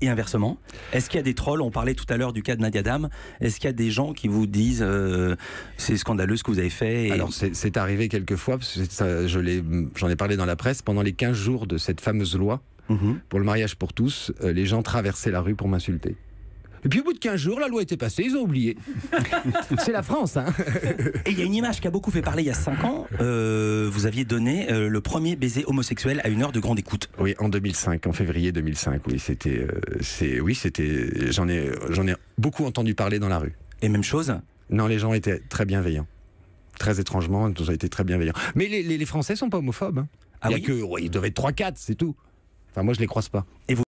et inversement. Est-ce qu'il y a des trolls On parlait tout à l'heure du cas de Nadia Dam. Est-ce qu'il y a des gens qui vous disent euh, c'est scandaleux ce que vous avez fait Alors c'est arrivé quelquefois, euh, j'en ai parlé dans la presse, pendant les 15 jours de cette fameuse loi mhm. Pour le mariage pour tous, euh, les gens traversaient la rue pour m'insulter. Et puis au bout de 15 jours, la loi était passée, ils ont oublié. C'est la France. Hein Et il y a une image qui a beaucoup fait parler il y a 5 ans. Euh, vous aviez donné euh, le premier baiser homosexuel à une heure de grande écoute. Oui, en 2005, en février 2005. Oui, c'était. Euh, c'est, oui, c'était. J'en ai, j'en ai beaucoup entendu parler dans la rue. Et même chose Non, les gens étaient très bienveillants. Très étrangement, ils ont été très bienveillants. Mais les, les, les Français sont pas homophobes. Hein. Ah il y a que, ils devaient être 3-4, c'est tout. Enfin, moi, je les croise pas. Et vous